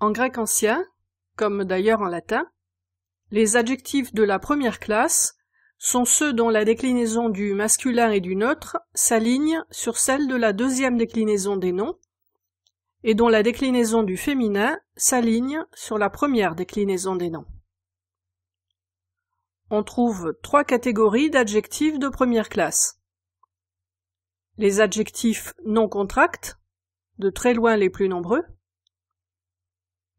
En grec ancien, comme d'ailleurs en latin, les adjectifs de la première classe sont ceux dont la déclinaison du masculin et du neutre s'aligne sur celle de la deuxième déclinaison des noms, et dont la déclinaison du féminin s'aligne sur la première déclinaison des noms. On trouve trois catégories d'adjectifs de première classe. Les adjectifs non contractes de très loin les plus nombreux,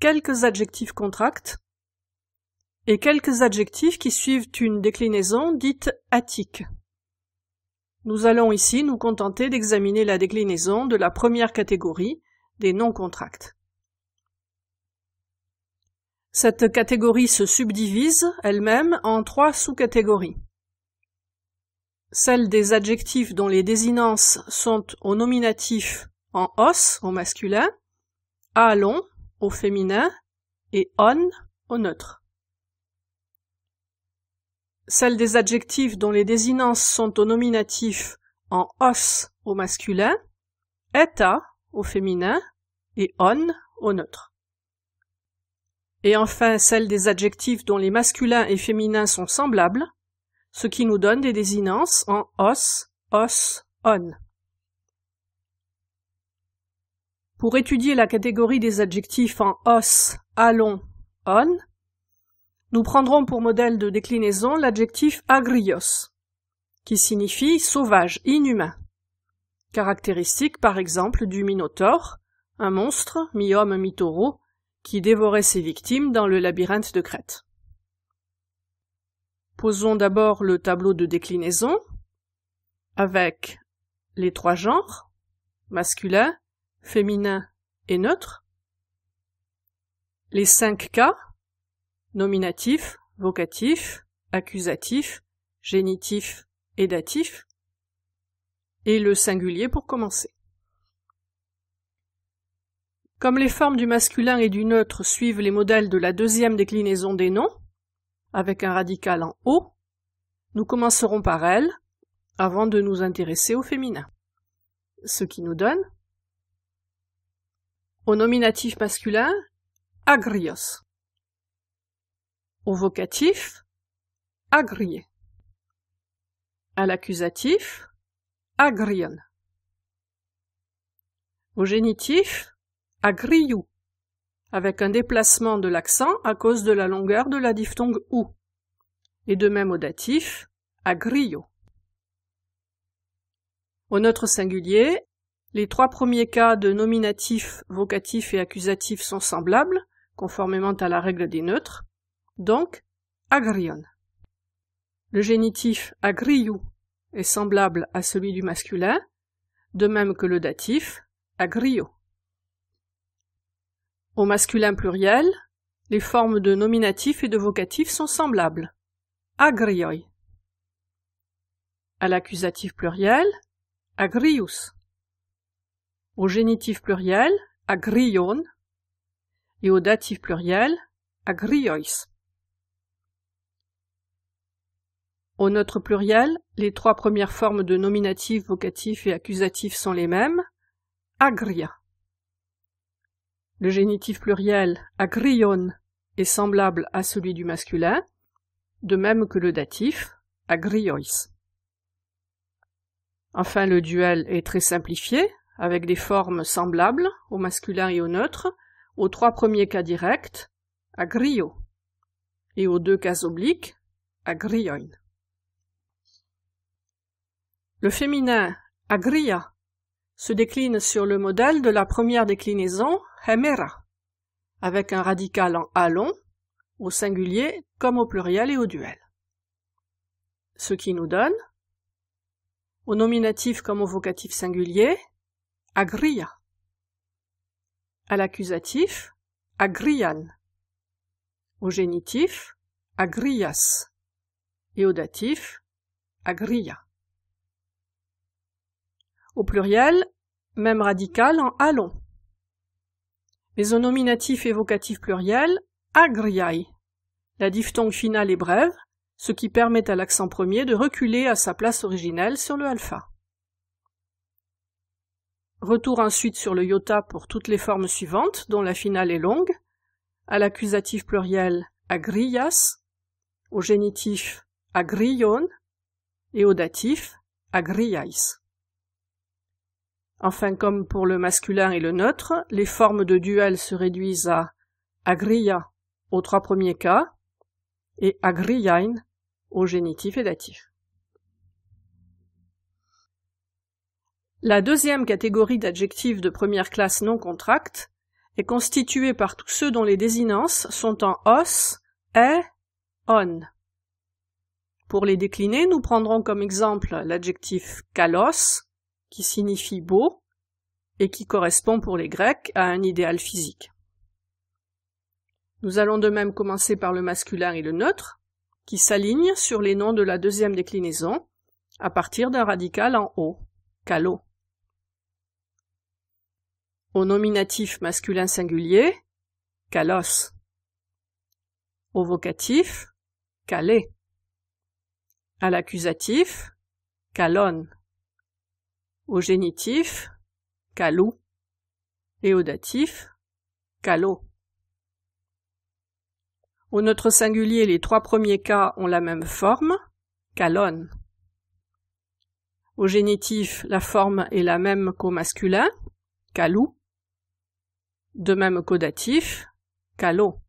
quelques adjectifs contractes et quelques adjectifs qui suivent une déclinaison dite attique. Nous allons ici nous contenter d'examiner la déclinaison de la première catégorie des non contractes Cette catégorie se subdivise elle-même en trois sous-catégories. Celle des adjectifs dont les désinences sont au nominatif en os au masculin, à long au féminin et on au neutre. Celles des adjectifs dont les désinences sont au nominatif en os au masculin, ETA au féminin et on au neutre. Et enfin celles des adjectifs dont les masculins et féminins sont semblables, ce qui nous donne des désinences en os, os, on. Pour étudier la catégorie des adjectifs en os, allons, on, nous prendrons pour modèle de déclinaison l'adjectif agrios, qui signifie sauvage, inhumain. Caractéristique, par exemple, du Minotaure, un monstre, mi-homme, mi-taureau, qui dévorait ses victimes dans le labyrinthe de Crète. Posons d'abord le tableau de déclinaison avec les trois genres, masculin, féminin et neutre. Les cinq cas nominatif, vocatif, accusatif, génitif et datif. Et le singulier pour commencer. Comme les formes du masculin et du neutre suivent les modèles de la deuxième déclinaison des noms, avec un radical en haut, nous commencerons par elle avant de nous intéresser au féminin. Ce qui nous donne au nominatif masculin, agrios. Au vocatif, agrié. À l'accusatif, agrion. Au génitif, agriou, avec un déplacement de l'accent à cause de la longueur de la diphtongue ou, et de même au datif, agrio. Au neutre singulier, les trois premiers cas de nominatif, vocatif et accusatif sont semblables, conformément à la règle des neutres, donc agrion. Le génitif agriou est semblable à celui du masculin, de même que le datif agrio. Au masculin pluriel, les formes de nominatif et de vocatif sont semblables. Agrioi. À l'accusatif pluriel, agrius au génitif pluriel agrion et au datif pluriel agriois. Au notre pluriel, les trois premières formes de nominatif, vocatif et accusatif sont les mêmes. Agria. Le génitif pluriel agrion est semblable à celui du masculin, de même que le datif agriois. Enfin, le duel est très simplifié avec des formes semblables au masculin et au neutre, aux trois premiers cas directs, à et aux deux cas obliques, à Le féminin agria se décline sur le modèle de la première déclinaison hemera, avec un radical en a long, au singulier comme au pluriel et au duel. Ce qui nous donne, au nominatif comme au vocatif singulier, agria. À l'accusatif, agrian. Au génitif, agrias. Et au datif, agria. Au pluriel, même radical en allons. Mais au nominatif évocatif pluriel, agriai. La diphtongue finale est brève, ce qui permet à l'accent premier de reculer à sa place originelle sur le alpha. Retour ensuite sur le iota pour toutes les formes suivantes, dont la finale est longue, à l'accusatif pluriel agrias, au génitif agrion et au datif agriais. Enfin, comme pour le masculin et le neutre, les formes de duel se réduisent à agria aux trois premiers cas et agriain au génitif et datif. La deuxième catégorie d'adjectifs de première classe non contracte est constituée par tous ceux dont les désinences sont en os, est, on. Pour les décliner, nous prendrons comme exemple l'adjectif kalos, qui signifie beau, et qui correspond pour les Grecs à un idéal physique. Nous allons de même commencer par le masculin et le neutre, qui s'alignent sur les noms de la deuxième déclinaison, à partir d'un radical en haut, kalos. Au nominatif masculin singulier, calos, Au vocatif, calé. À l'accusatif, calonne. Au génitif, calou. Et au datif, calo. Au neutre singulier, les trois premiers cas ont la même forme, calonne. Au génitif, la forme est la même qu'au masculin, calou de même qu'au datif, calo.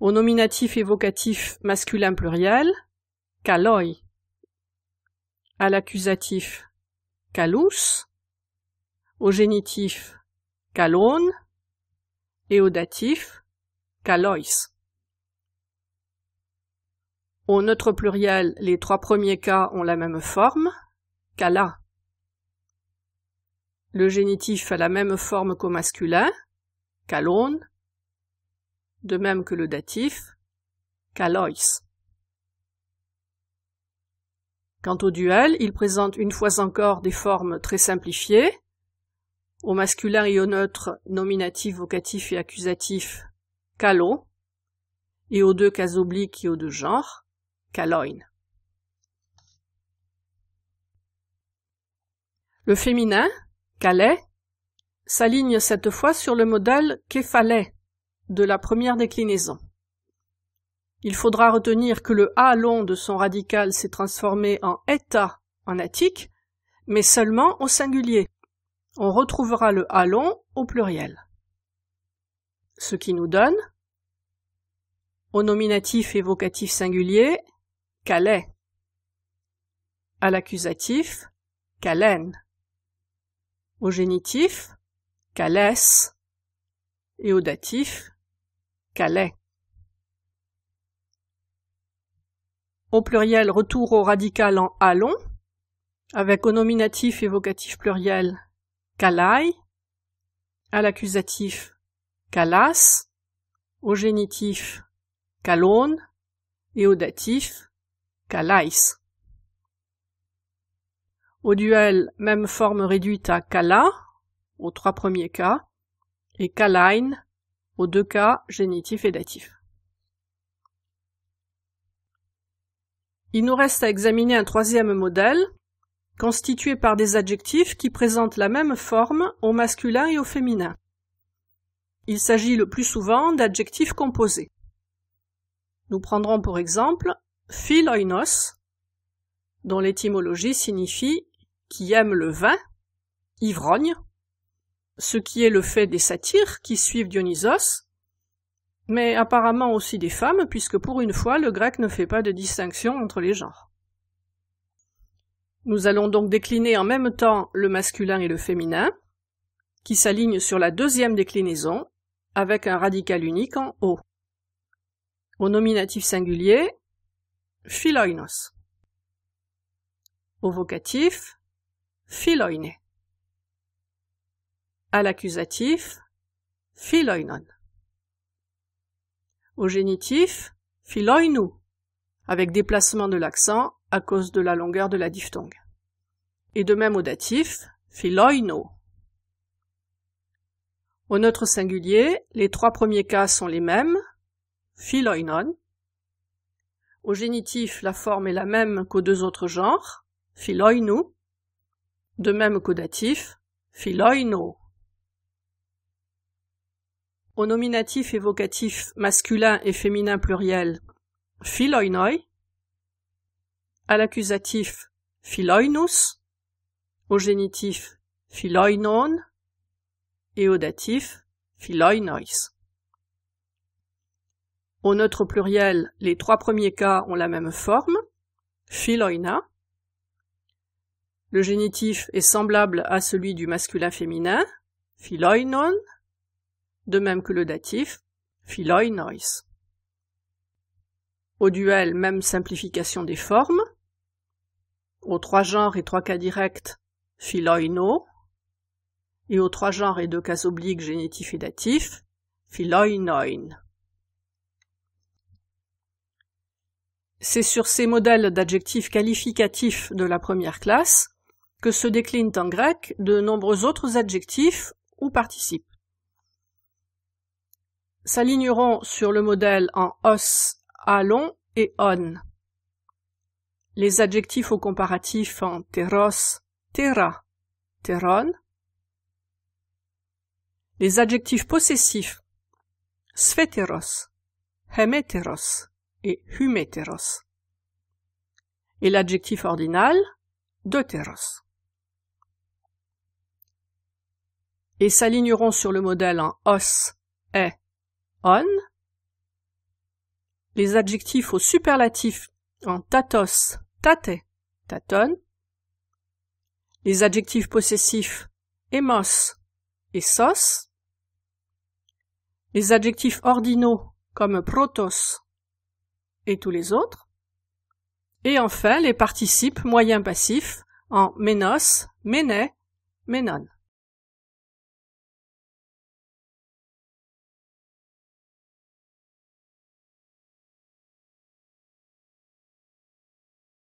Au nominatif évocatif masculin pluriel, caloi. À l'accusatif, calus. Au génitif, calon. Et au datif, calois. Au neutre pluriel, les trois premiers cas ont la même forme, cala. Le génitif a la même forme qu'au masculin, calone, de même que le datif, calois. Quant au duel, il présente une fois encore des formes très simplifiées. Au masculin et au neutre, nominatif, vocatif et accusatif, calo, et aux deux cas obliques et aux deux genres, caloin. Le féminin, Calais s'aligne cette fois sur le modèle Képhalais de la première déclinaison. Il faudra retenir que le A long de son radical s'est transformé en état en attique, mais seulement au singulier. On retrouvera le A long au pluriel. Ce qui nous donne, au nominatif et vocatif singulier, Calais. À l'accusatif, Calène au génitif calès » et au datif calais. Au pluriel, retour au radical en allons, avec au nominatif et vocatif pluriel calai, à l'accusatif calas, au génitif calone et au datif calais. Au duel, même forme réduite à Kala, aux trois premiers cas, et Kalain, aux deux cas génitif et datif. Il nous reste à examiner un troisième modèle, constitué par des adjectifs qui présentent la même forme au masculin et au féminin. Il s'agit le plus souvent d'adjectifs composés. Nous prendrons pour exemple philoinos, dont l'étymologie signifie qui aiment le vin, ivrogne, ce qui est le fait des satyres qui suivent Dionysos, mais apparemment aussi des femmes, puisque pour une fois le grec ne fait pas de distinction entre les genres. Nous allons donc décliner en même temps le masculin et le féminin, qui s'alignent sur la deuxième déclinaison, avec un radical unique en O. Au nominatif singulier, philoinos. Au vocatif, filoine. À l'accusatif, filoinon. Au génitif, filoinou, avec déplacement de l'accent à cause de la longueur de la diphtongue. Et de même au datif, filoino. Au neutre singulier, les trois premiers cas sont les mêmes, filoinon. Au génitif, la forme est la même qu'aux deux autres genres, filoinou de même qu'au datif philoino. Au nominatif évocatif masculin et féminin pluriel philoinoi, à l'accusatif philoinus, au génitif philoinon et au datif philoinois. Au neutre pluriel, les trois premiers cas ont la même forme, philoina, le génitif est semblable à celui du masculin féminin, philoinon, de même que le datif, philoinois. Au duel, même simplification des formes. Aux trois genres et trois cas directs, philoino. Et aux trois genres et deux cas obliques, génitif et datif, philoinoin. C'est sur ces modèles d'adjectifs qualificatifs de la première classe que se déclinent en grec de nombreux autres adjectifs ou participes. S'aligneront sur le modèle en os, alon et on. Les adjectifs au comparatif en teros, tera, teron. Les adjectifs possessifs sphéteros, hemeteros et huméteros ». Et l'adjectif ordinal, deutéros. et s'aligneront sur le modèle en os, et, on. Les adjectifs au superlatif en tatos, tate, taton. Les adjectifs possessifs emos et sos. Les adjectifs ordinaux comme protos et tous les autres. Et enfin, les participes moyens passifs en menos, méné, menon.